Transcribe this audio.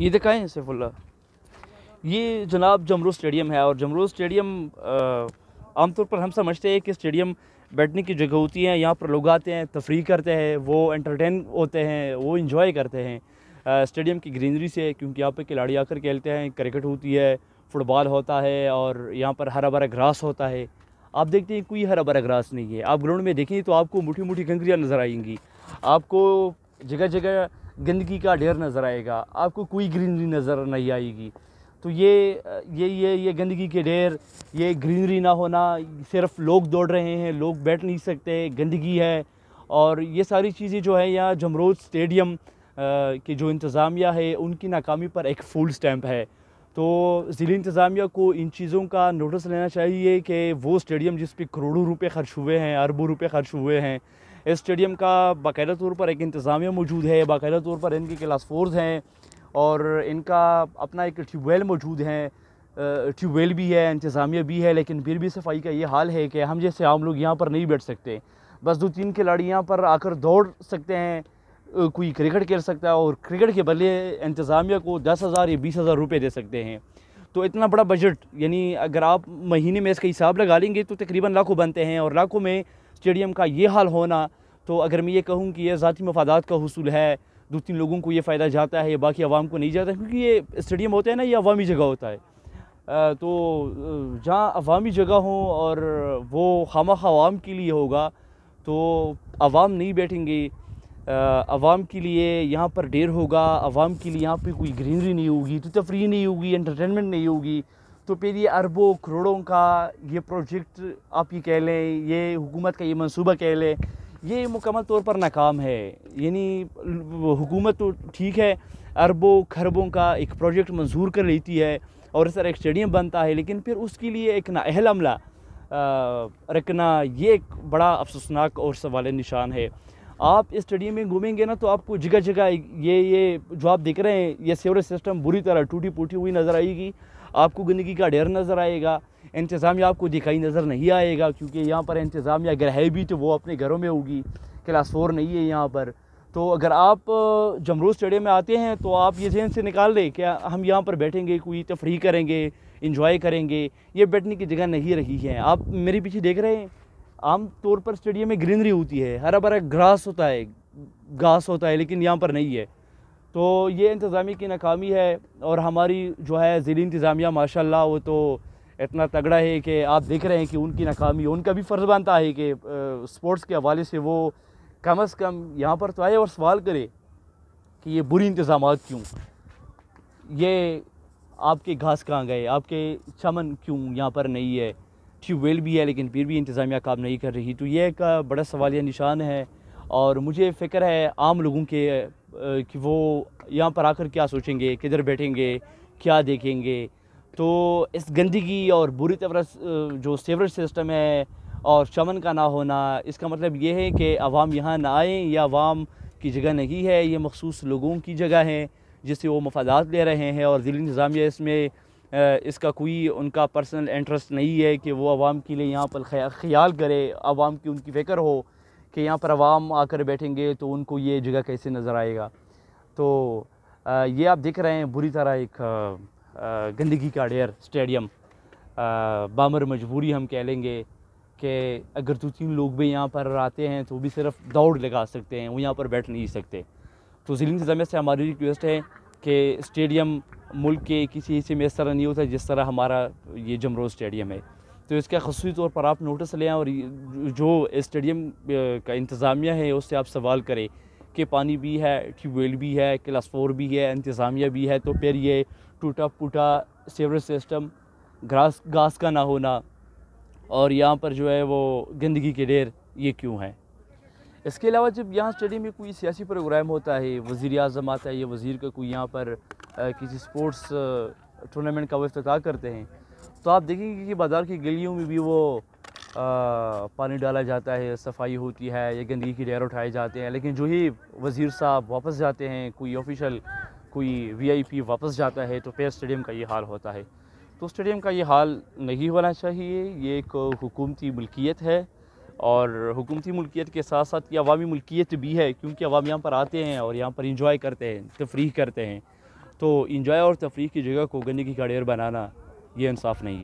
ये दिखाएं सैफुल्ला ये जनाब जमरू स्टेडियम है और जमरू स्टेडियम आमतौर पर हम समझते हैं कि स्टेडियम बैठने की जगह होती है यहाँ पर लोग आते हैं तफरी करते हैं वो एंटरटेन होते हैं वो इन्जॉय करते हैं स्टेडियम की ग्रीनरी से क्योंकि यहाँ पर खिलाड़ी आकर खेलते हैं क्रिकेट होती है फुटबॉल होता है और यहाँ पर हरा भरा ग्रास होता है आप देखते हैं कोई हरा भरा ग्रास नहीं है आप ग्राउंड में देखें तो आपको मुठी मुठी कंकरियाँ नज़र आएंगी आपको जगह जगह गंदगी का ढेर नज़र आएगा आपको कोई ग्रीनरी नज़र नहीं आएगी तो ये ये ये ये गंदगी के ढेर ये ग्रीनरी ना होना सिर्फ लोग दौड़ रहे हैं लोग बैठ नहीं सकते गंदगी है और ये सारी चीज़ें जो है यहाँ जमरोज स्टेडियम की जो इंतज़ामिया है उनकी नाकामी पर एक फुल स्टैम्प है तो ज़िली इंतज़ामिया को इन चीज़ों का नोटिस लेना चाहिए कि वो स्टेडियम जिस पर करोड़ों रुपए खर्च हुए हैं अरबों रुपए खर्च हुए हैं इस स्टेडियम का बाकायदा तौर पर एक इंतज़ामिया मौजूद है बाकायदा तौर पर इनकी क्लास फोर्स हैं और इनका अपना एक ट्यूबवेल मौजूद है ट्यूबवेल भी है इंतज़ामिया भी है लेकिन फिर भी सफाई का ये हाल है कि हम जैसे आम लोग यहाँ पर नहीं बैठ सकते बस दो तीन खिलाड़ी यहाँ पर आकर दौड़ सकते हैं कोई क्रिकेट खेल सकता है और क्रिकेट के बदले इंतज़ामिया को दस हज़ार या बीस हज़ार रुपये दे सकते हैं तो इतना बड़ा बजट यानी अगर आप महीने में इसका हिसाब लगा लेंगे तो तकरीबन लाखों बनते हैं और लाखों में स्टेडियम का ये हाल होना तो अगर मैं ये कहूँ कि यह ज़ाती मफादा का हसूल है दो तीन लोगों को ये फ़ायदा जाता है या बाकी आवाम को नहीं जाता क्योंकि ये स्टेडियम होता है ना ये अवामी जगह होता है तो जहाँ अवामी जगह हो और वो खामा आवाम के लिए होगा तो आवाम नहीं बैठेंगे आवाम के लिए यहाँ पर डेर होगा आवाम के लिए यहाँ पे कोई ग्रीनरी नहीं होगी तो तफरी नहीं होगी एंटरटेनमेंट नहीं होगी तो फिर ये अरबों करोड़ों का ये प्रोजेक्ट आप ये कह लें ये हुकूमत का ये मंसूबा कह लें ये मुकम्मल तौर पर नाकाम है यानी हुकूमत तो ठीक है अरबों खरबों का एक प्रोजेक्ट मंजूर कर लेती है और इस तरह एक स्टेडियम बनता है लेकिन फिर उसके लिए एक अहल अमला रखना ये एक बड़ा अफसोसनाक और सवाल निशान है आप इस स्टेडियम में घूमेंगे ना तो आपको जगह जगह ये ये जो आप देख रहे हैं ये सीवरेज सिस्टम बुरी तरह टूटी फूटी हुई नज़र आएगी आपको गंदगी का ढेर नज़र आएगा इंतज़ामिया आपको दिखाई नज़र नहीं आएगा क्योंकि यहाँ पर इंतज़ामिया अगर है भी तो वो अपने घरों में होगी क्लास फोर नहीं है यहाँ पर तो अगर आप जमरूज स्टेडियम में आते हैं तो आप ये जहन से निकाल लें कि हम यहाँ पर बैठेंगे कोई तफरी तो करेंगे इंजॉय करेंगे ये बैठने की जगह नहीं रही है आप मेरे पीछे देख रहे हैं आम तौर पर स्टेडियम में ग्रीनरी होती है हरा भरा ग्रास होता है घास होता है लेकिन यहाँ पर नहीं है तो ये इंतज़ामी की नाकामी है और हमारी जो है ज़िली इंतज़ामिया माशा वो तो इतना तगड़ा है कि आप देख रहे हैं कि उनकी नाकामी उनका भी फ़र्ज़ बनता है कि स्पोर्ट्स के हवाले से वो कम अज़ कम यहाँ पर तो आए और सवाल करे कि ये बुरी इंतज़ाम क्यों ये आपके घास कहाँ गए आपके चमन क्यों यहाँ पर नहीं है ट्यूबवेल भी है लेकिन फिर भी इंतज़ामिया काम नहीं कर रही तो ये एक बड़ा सवालिया निशान है और मुझे फ़िक्र है आम लोगों के कि वो यहाँ पर आकर क्या सोचेंगे किधर बैठेंगे क्या देखेंगे तो इस गंदगी और बुरी तरह जो सेवरेज सिस्टम है और चमन का ना होना इसका मतलब ये है कि आवाम यहाँ ना आए या आवाम की जगह नहीं है ये मखसूस लोगों की जगह है जिससे वो मफादात ले रहे हैं और ज़िली निज़ामिया इसमें इसका कोई उनका पर्सनल इंटरेस्ट नहीं है कि वो आवाम के लिए यहाँ पर ख्याल करे आवाम की उनकी फ़िक्र हो कि यहाँ पर आवाम आकर बैठेंगे तो उनको ये जगह कैसे नज़र आएगा तो ये आप देख रहे हैं बुरी तरह एक गंदगी का डेयर स्टेडियम बामर मजबूरी हम कह लेंगे कि अगर दो तीन लोग भी यहाँ पर आते हैं तो भी सिर्फ दौड़ लगा सकते हैं वो यहाँ पर बैठ नहीं सकते तो ज़िली इंतजामिया से हमारी रिक्वेस्ट है कि स्टेडियम मुल्क के किसी हिस्से में इस तरह नहीं होता जिस तरह हमारा ये जमरोज स्टेडियम है तो इसका खसूस तौर पर आप नोटिस लें और जो स्टेडियम का इंतज़ामिया है उससे आप सवाल करें कि पानी भी है ट्यूबवेल भी है क्लास फोर भी है इंतज़ामिया भी है तो फिर ये टूटा फूटा सीवरेज सिस्टम घास घास का ना होना और यहाँ पर जो है वो गंदगी के ढेर ये क्यों हैं इसके अलावा जब यहाँ स्टेडियम में कोई सियासी प्रोग्राम होता है वज़ी अजम आता है या वज़ी का कोई यहाँ पर आ, किसी स्पोर्ट्स टूर्नामेंट का वो अफ्ताह करते हैं तो आप देखेंगे कि बाज़ार की गलियों में भी वो आ, पानी डाला जाता है सफाई होती है या गंदगी की डेर उठाए जाते हैं लेकिन जो ही वज़ीर साहब वापस जाते हैं कोई ऑफिशल कोई वीआईपी वापस जाता है तो फिर स्टेडियम का ये हाल होता है तो स्टेडियम का ये हाल नहीं होना चाहिए ये एक हुकूमती मलकियत है और हुकूमती मलकियत के साथ साथ ये अवामी मलकियत भी है क्योंकि अवाम यहाँ पर आते हैं और यहाँ पर इंजॉय करते हैं तफरी करते हैं तो इंजॉय और तफरी की जगह को गंदगी का डेर बनाना ये इंसाफ नहीं है